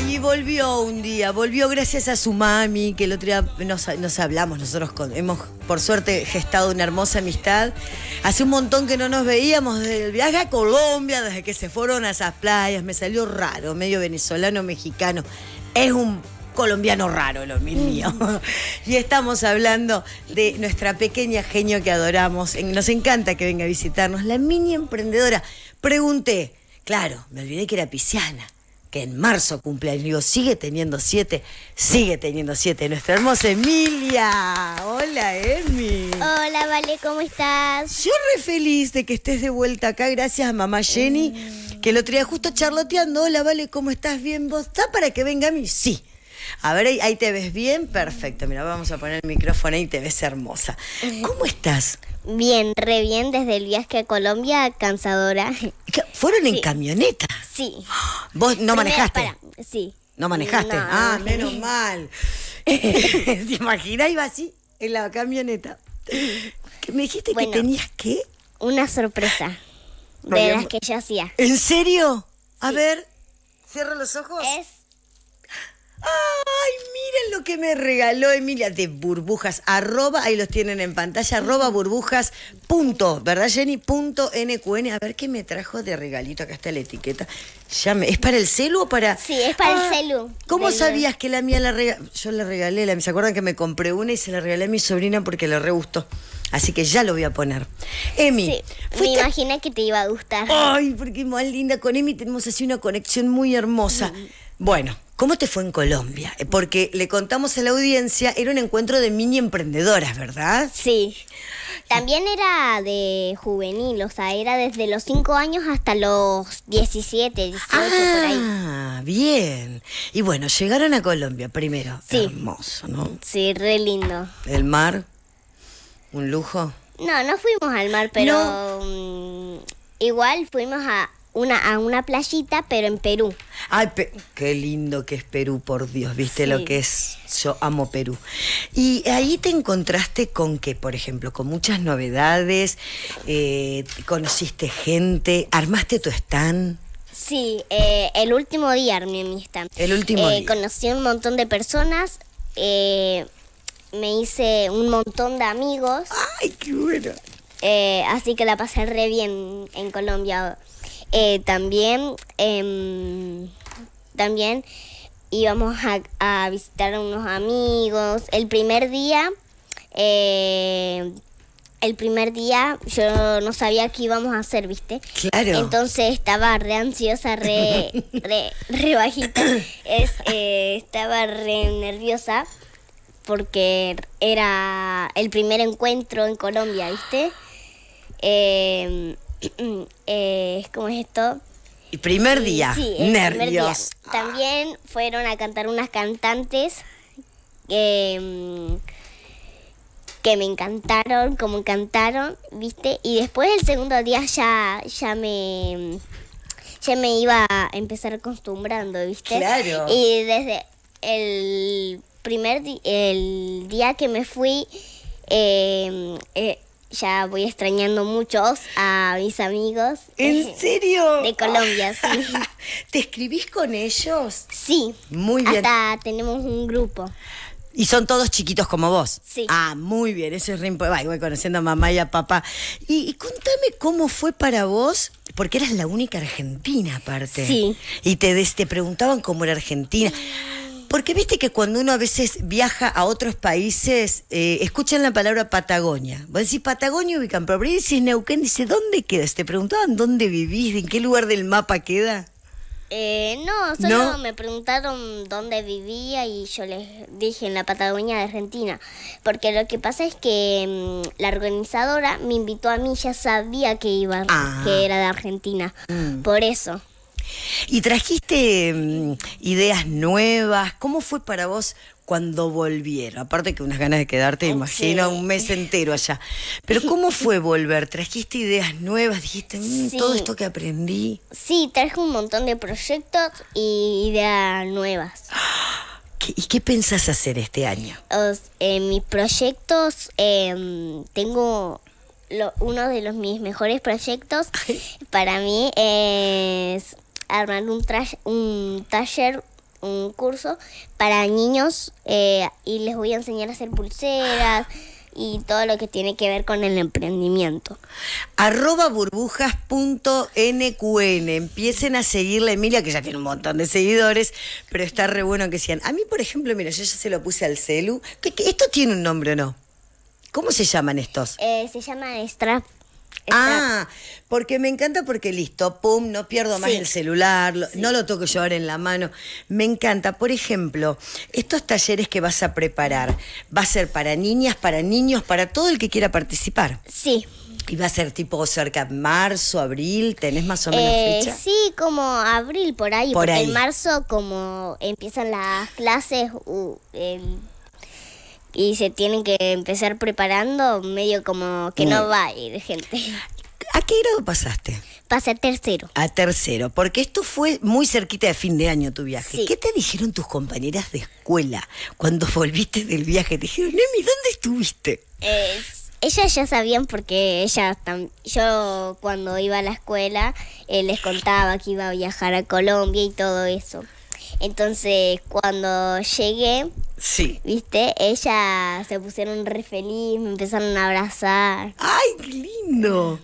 Allí volvió un día, volvió gracias a su mami, que el otro día nos, hablamos, nosotros hemos por suerte gestado una hermosa amistad. Hace un montón que no nos veíamos desde el viaje a Colombia, desde que se fueron a esas playas, me salió raro, medio venezolano, mexicano. Es un colombiano raro lo mío. Mm. y estamos hablando de nuestra pequeña genio que adoramos. Nos encanta que venga a visitarnos, la mini emprendedora. Pregunté, claro, me olvidé que era pisciana que en marzo cumple años, sigue teniendo siete, sigue teniendo siete, nuestra hermosa Emilia. Hola, Emi. Hola, Vale, ¿cómo estás? Yo re feliz de que estés de vuelta acá, gracias a mamá Jenny, mm. que lo otro justo charloteando, hola, Vale, ¿cómo estás? ¿Bien vos? ¿Está para que venga a mí? Sí. A ver, ahí, te ves bien, perfecto. Mira, vamos a poner el micrófono y te ves hermosa. Eh. ¿Cómo estás? Bien, re bien desde el viaje a Colombia, cansadora. ¿Fueron en camioneta? Sí. ¡Ah! Vos no manejaste. sí. No manejaste. ah, menos mal. ¿Te imaginas? Iba así en la camioneta. me dijiste que tenías ¿qué? Una sorpresa. de las que yo hacía. ¿En serio? A ver, cierra los ojos. Es ¡Ay, miren lo que me regaló Emilia de burbujas! Arroba, ahí los tienen en pantalla, arroba burbujas. Punto, ¿verdad, Jenny? Punto NQN. A ver qué me trajo de regalito. Acá está la etiqueta. Ya ¿Es para el celu o para.? Sí, es para el ah, celu. ¿Cómo sabías que la mía la regalé? Yo la regalé, la, ¿se acuerdan que me compré una y se la regalé a mi sobrina porque la re gustó? Así que ya lo voy a poner. Emi. me imaginé que te iba a gustar. Ay, porque más linda. Con Emi tenemos así una conexión muy hermosa. Mm. Bueno, ¿Cómo te fue en Colombia? Eh, porque le contamos a la audiencia, era un encuentro de mini emprendedoras, ¿verdad? Sí. También era de juvenil, o sea, era desde los 5 años hasta los 17, 18, por ahí. Ah, bien. Y bueno, llegaron a Colombia primero. Sí. Hermoso, ¿no? Sí, re lindo. ¿El mar? ¿Un lujo? No, no fuimos al mar, pero mm, igual fuimos a, una, a una playita, pero en Perú. Ay, qué lindo que es Perú, por Dios, viste lo que es. Yo amo Perú. Y ahí te encontraste con qué, por ejemplo, con muchas novedades, eh, conociste gente, armaste tu stand. Sí, eh, el último día armé mi stand. El último eh, día. Conocí un montón de personas. me hice un montón de amigos. ¡Ay, qué bueno! así que la pasé re bien en Colombia. Eh, también, em, también íbamos a, visitar a unos amigos. El primer día, eh, el primer día yo no sabía qué íbamos a hacer, ¿viste? Entonces estaba re ansiosa, re, re, bajita. Eh, estaba re nerviosa porque era el primer encuentro en Colombia, ¿viste? Em, Eh, ¿cómo es esto? primer día, nervios. También fueron a cantar unas cantantes mm, que, me encantaron, como cantaron, ¿viste? Y después el segundo día ya, ya me me iba a empezar acostumbrando, ¿viste? Claro. Y desde el primer el día que me fui, eh, eh, ya voy extrañando muchos a mis amigos. ¿En serio? De Colombia, sí. ¿Te escribís con ellos? Sí. Muy bien. Hasta tenemos un grupo. ¿Y son todos chiquitos como vos? Sí. Ah, muy bien, eso es re Voy conociendo a mamá y a papá. Y, contame cómo fue para vos porque eras la única argentina aparte. Sí. Y te, te preguntaban cómo era Argentina. Mm. Porque viste que cuando uno a veces viaja a otros países, eh, escuchan la palabra Patagonia. Vos decís Patagonia, ubican pero decís Neuquén, dice, ¿dónde quedas? Te preguntaban dónde vivís, en qué lugar del mapa queda. Eh, no, solo me preguntaron dónde vivía y yo les dije en la Patagonia de Argentina. Porque lo que pasa es que mm, la organizadora me invitó a mí, ya sabía que iba, ah. que era de Argentina. Mm. Por eso. ¿Y trajiste mm, ideas nuevas? ¿Cómo fue para vos cuando volvieron? Aparte que unas ganas de quedarte, imagino, un mes entero allá. Pero ¿cómo fue volver? ¿Trajiste ideas nuevas? ¿Dijiste mm, todo esto que aprendí? Sí, traje un montón de proyectos y ideas nuevas. ¿Y qué pensás hacer este año? Eh, mis proyectos, em, tengo uno de los mis mejores proyectos para mí es armar un, un taller, un curso para niños eh, y les voy a enseñar a hacer pulseras y todo lo que tiene que ver con el emprendimiento. Arroba burbujas.nqn. Empiecen a seguirle Emilia, que ya tiene un montón de seguidores, pero está re bueno que sean. A mí, por ejemplo, mira, yo ya se lo puse al celu. ¿Esto tiene un nombre o no? ¿Cómo se llaman estos? Eh, se llama strap Ah, porque me encanta porque listo, pum, no pierdo más el celular, no lo toco yo ahora en la mano. Me encanta, por ejemplo, estos talleres que vas a preparar, ¿va a ser para niñas, para niños, para todo el que quiera participar? Sí. ¿Y va a ser tipo cerca marzo, abril? ¿Tenés más o menos eh, fecha? Sí, como abril, por ahí. Por porque en marzo, como empiezan las clases y se tienen que empezar preparando, medio como que no, va a ir gente. ¿A qué grado pasaste? Pasé a tercero. A tercero, porque esto fue muy cerquita de fin de año tu viaje. ¿Qué te dijeron tus compañeras de escuela cuando volviste del viaje? Te dijeron, Nemi, ¿dónde estuviste? Eh, ellas ya sabían porque ellas yo cuando iba a la escuela eh, les contaba que iba a viajar a Colombia y todo eso. Entonces, cuando llegué, sí. ¿viste? Ella se pusieron re feliz, me empezaron a abrazar. ¡Ay, qué lindo!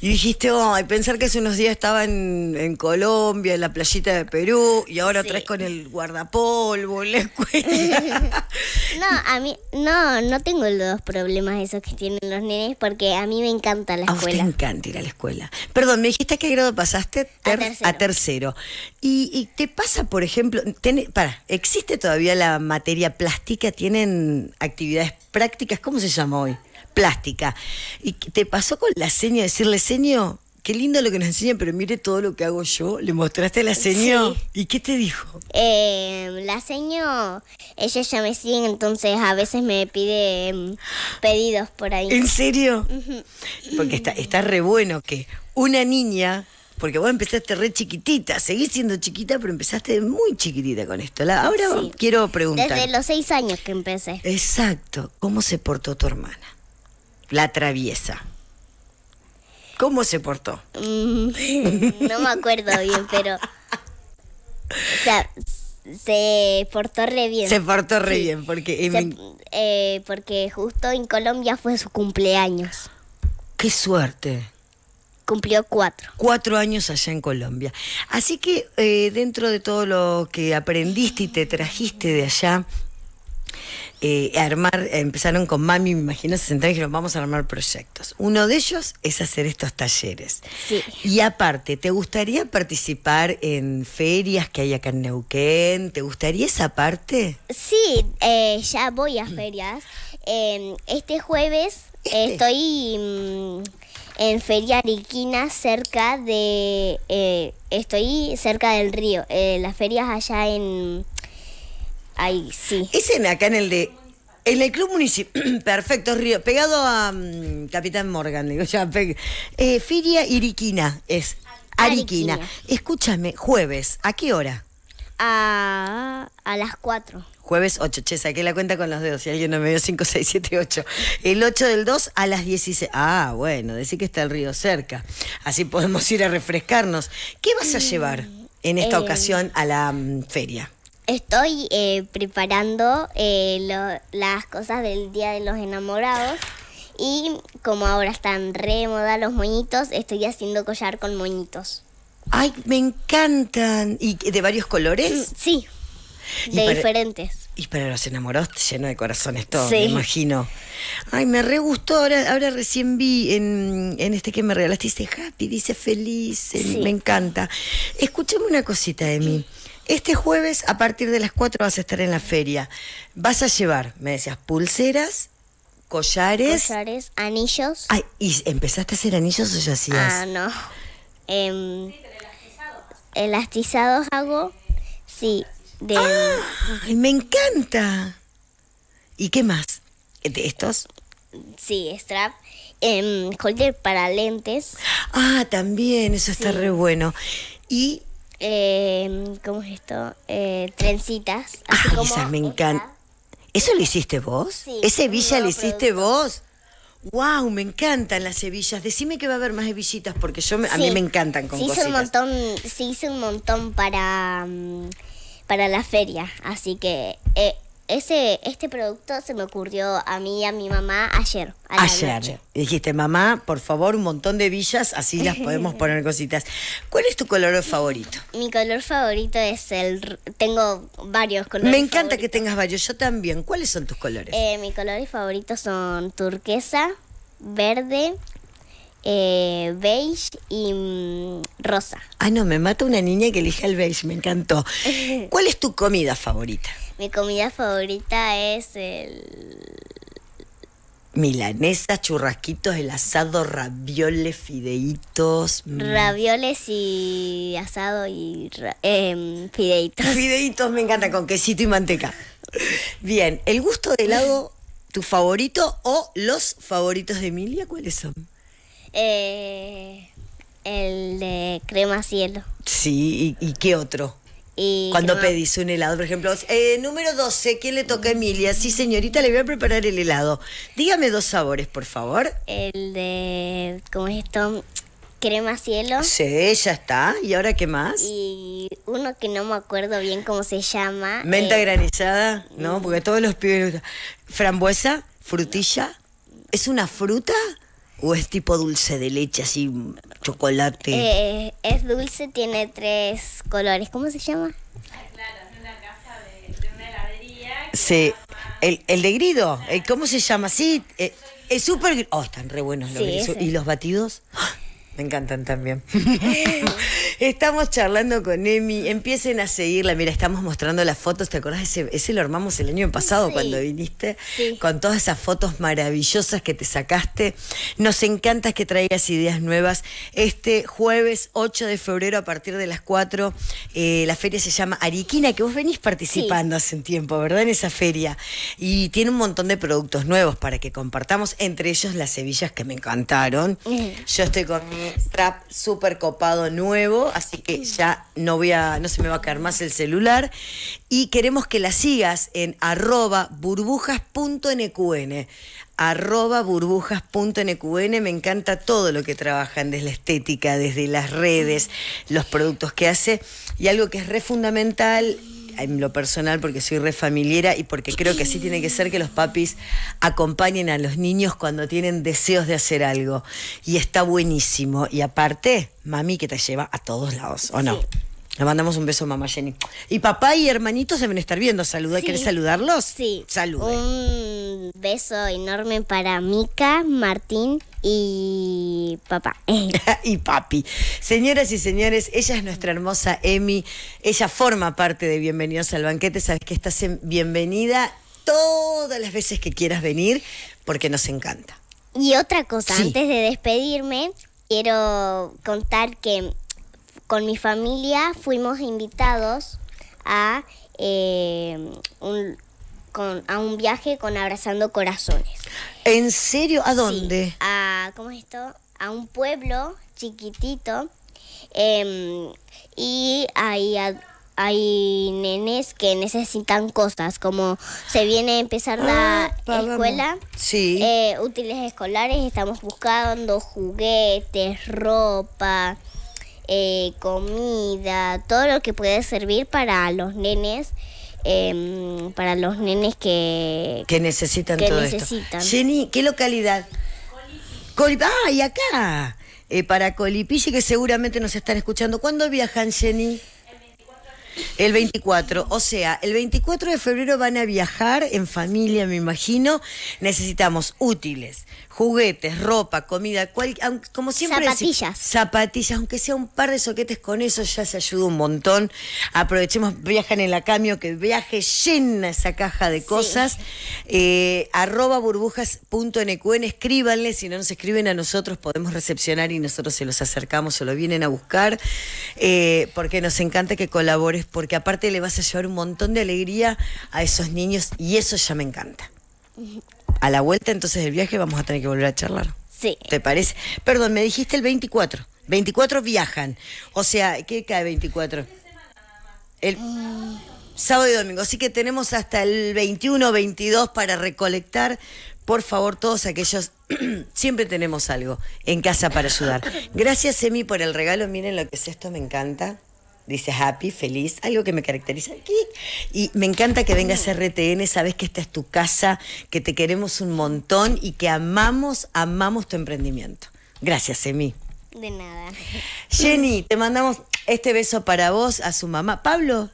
Y dijiste, ay, pensar que hace unos días estaba en, Colombia, en la playita de Perú, y ahora otra traes con el guardapolvo, en la escuela. no, a mí, no, no tengo los problemas esos que tienen los nenes, porque a mí me encanta la escuela. A encanta ir a la escuela. Perdón, me dijiste a qué grado pasaste a tercero. Y, te pasa, por ejemplo, para, ¿existe todavía la materia plástica? ¿Tienen actividades prácticas? ¿Cómo se llama hoy? plástica. ¿Y te pasó con la seña, decirle seño? Qué lindo lo que nos enseñan, pero mire todo lo que hago yo. ¿Le mostraste a la seño? ¿Y qué te dijo? Em, la seño, ella ya me sigue, entonces a veces me pide em, pedidos por ahí. ¿En serio? Porque está, está re bueno que una niña porque vos empezaste re chiquitita, seguís siendo chiquita, pero empezaste muy chiquitita con esto. ahora quiero preguntar. Desde los seis años que empecé. Exacto. ¿Cómo se portó tu hermana? la traviesa. ¿Cómo se portó? Mm, no me acuerdo bien, pero. O sea, se portó re bien. Se portó re bien, porque. Eh, porque justo en Colombia fue su cumpleaños. ¡Qué suerte! Cumplió cuatro. Cuatro años allá en Colombia. Así que eh, dentro de todo lo que aprendiste y te trajiste de allá, eh, armar, empezaron con mami, me imagino, se sentaron y dijeron, vamos a armar proyectos. Uno de ellos es hacer estos talleres. Y aparte, ¿te gustaría participar en ferias que hay acá en Neuquén? ¿Te gustaría esa parte? Sí, eh, ya voy a ferias. Em, este jueves este. estoy mm, en Feria Ariquina, cerca de... Eh, estoy cerca del río, las ferias allá en Ahí sí. Ese acá en el de en el club municipal, perfecto, Río, pegado a mm, Capitán Morgan, digo ya, eh, Firia Iriquina es. Ariquina. Escúchame, jueves, ¿a qué hora? A, las 4. Jueves 8, che, saqué la cuenta con los dedos, si alguien no me dio 5, 6, 7, 8. El 8 del 2 a las 16. Ah, bueno, decir que está el río cerca. Así podemos ir a refrescarnos. ¿Qué vas a mm, llevar en esta eh, ocasión a la mm, feria? Estoy eh, preparando eh, las cosas del Día de los Enamorados y como ahora están re moda los moñitos, estoy haciendo collar con moñitos. ¡Ay, me encantan! ¿Y de varios colores? Mm, sí, de diferentes. Y para los enamorados lleno de corazones todo, sí. me imagino. Ay, me re gustó. Ahora, recién vi en, este que me regalaste, dice happy, dice feliz, me encanta. Escúchame una cosita, Emi. mí este jueves a partir de las 4 vas a estar en la feria. Vas a llevar, me decías, pulseras, collares. Collares, anillos. Ay, ¿y empezaste a hacer anillos o ya hacías? Ah, no. Eh, elastizados hago, sí. De... me encanta! ¿Y qué más? ¿De estos? Sí, strap. Eh, para lentes. Ah, también, eso está re bueno. Y eh, ¿cómo es esto? Eh, trencitas. Ah, esas me encanta. ¿Eso lo hiciste vos? ¿Esa hebilla lo hiciste vos? ¡Wow! Me encantan las hebillas. Decime que va a haber más hebillitas porque yo a mí me encantan con Un montón, se hizo un montón para, mm, para la feria, así que eh, ese, este producto se me ocurrió a mí y a mi mamá ayer. ayer. Y dijiste, mamá, por favor, un montón de villas, así las podemos poner cositas. ¿Cuál es tu color favorito? Mi color favorito es el... Tengo varios colores. Me encanta que tengas varios, yo también. ¿Cuáles son tus colores? Eh, mis colores favoritos son turquesa, verde, eh, beige y mm, rosa. Ah, no, me mata una niña que elige el beige, me encantó. ¿Cuál es tu comida favorita? Mi comida favorita es el... Milanesa, churrasquitos, el asado, ravioles, fideitos. Mm. Ravioles y asado y eh, fideitos. Fideitos me encanta, con quesito y manteca. Bien, ¿el gusto de helado tu favorito o los favoritos de Emilia cuáles son? Eh, el de crema cielo. Sí, ¿y, qué otro? Cuando pedís un helado, por ejemplo, eh, número 12, ¿quién le toca a Emilia? Sí, señorita, le voy a preparar el helado. Dígame dos sabores, por favor. El de, ¿cómo es esto? Crema cielo. Sí, ya está. ¿Y ahora qué más? Y uno que no me acuerdo bien cómo se llama. Menta eh, granizada, ¿no? Mm. Porque todos los pibes... Frambuesa, frutilla. ¿Es una fruta? ¿O es tipo dulce de leche, así, chocolate? Eh, es dulce, tiene tres colores. ¿Cómo se llama? Claro, es una casa de, una heladería. Sí. El, el de grido, eh, ¿cómo se llama? Sí, eh, es súper... Oh, están re buenos los ¿Y los batidos? ¡Ah! Me encantan también. estamos charlando con Emi. Empiecen a seguirla. Mira, estamos mostrando las fotos. ¿Te acordás? Ese, lo armamos el año pasado cuando viniste. Con todas esas fotos maravillosas que te sacaste. Nos encanta que traigas ideas nuevas. Este jueves 8 de febrero a partir de las 4, eh, la feria se llama Ariquina, que vos venís participando hace un tiempo, ¿verdad? En esa feria. Y tiene un montón de productos nuevos para que compartamos, entre ellos las cebillas que me encantaron. Mm. Yo estoy con trap súper copado nuevo, así que ya no voy a, no se me va a caer más el celular. Y queremos que la sigas en arroba burbujas.nqn. Arroba burbujas.nqn. Me encanta todo lo que trabajan desde la estética, desde las redes, los productos que hace. Y algo que es re fundamental en lo personal, porque soy re y porque creo que así tiene que ser que los papis acompañen a los niños cuando tienen deseos de hacer algo. Y está buenísimo. Y aparte, mami que te lleva a todos lados, ¿o no? Le mandamos un beso a mamá Jenny. Y papá y hermanitos deben estar viendo. Saluda, saludarlos? Sí. salud beso enorme para Mica, Martín y papá. y papi. Señoras y señores, ella es nuestra hermosa Emi. Ella forma parte de Bienvenidos al Banquete. Sabes que estás bienvenida todas las veces que quieras venir porque nos encanta. Y otra cosa, antes de despedirme, quiero contar que con mi familia fuimos invitados a eh, un, con, a un viaje con Abrazando Corazones. ¿En serio? ¿A dónde? a, ¿cómo es esto? A un pueblo chiquitito em, y hay nenes que necesitan cosas, como se viene a empezar la ah, escuela, sí. Eh, útiles escolares, estamos buscando juguetes, ropa, eh, comida, todo lo que puede servir para los nenes Em, para los nenes que, que necesitan todo esto. Jenny, ¿qué localidad? Ah, y acá. Eh, para Colipilli, que seguramente nos están escuchando. ¿Cuándo viajan, Jenny? El 24, o sea, el 24 de febrero van a viajar en familia, me imagino. Necesitamos útiles, juguetes, ropa, comida, como siempre. Zapatillas. zapatillas, aunque sea un par de soquetes con eso, ya se ayuda un montón. Aprovechemos, viajan en la cambio, que viaje llena esa caja de cosas. Eh, arroba burbujas.nqn, escríbanle, si no nos escriben a nosotros, podemos recepcionar y nosotros se los acercamos o lo vienen a buscar, eh, porque nos encanta que colabores, porque aparte le vas a llevar un montón de alegría a esos niños y eso ya me encanta a la vuelta entonces del viaje vamos a tener que volver a charlar. Sí. ¿Te parece? Perdón, me dijiste el 24. 24 viajan. O sea, ¿qué cae 24? El mm. sábado y domingo. Así que tenemos hasta el 21, 22 para recolectar. Por favor, todos aquellos, siempre tenemos algo en casa para ayudar. Gracias, Emi, por el regalo. Miren lo que es esto, me encanta dice happy, feliz, algo que me caracteriza aquí. Y me encanta que vengas a RTN, sabes que esta es tu casa, que te queremos un montón y que amamos, amamos tu emprendimiento. Gracias, Emi. De nada. Jenny, te mandamos este beso para vos, a su mamá. Pablo,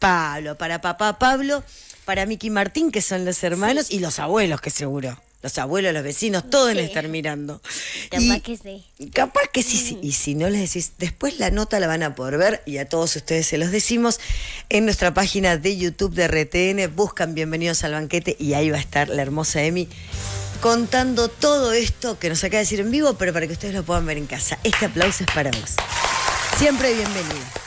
Pablo, para papá Pablo, para Miki Martín, que son los hermanos, y los abuelos, que seguro los abuelos, los vecinos, todos les están mirando. Capaz que sí. Capaz que sí, sí. Mm. Y si no les decís, después la nota la van a poder ver y a todos ustedes se los decimos en nuestra página de YouTube de RTN. Buscan Bienvenidos al Banquete y ahí va a estar la hermosa Emi contando todo esto que nos acaba de decir en vivo, pero para que ustedes lo puedan ver en casa. Este aplauso es para vos. Siempre bienvenido.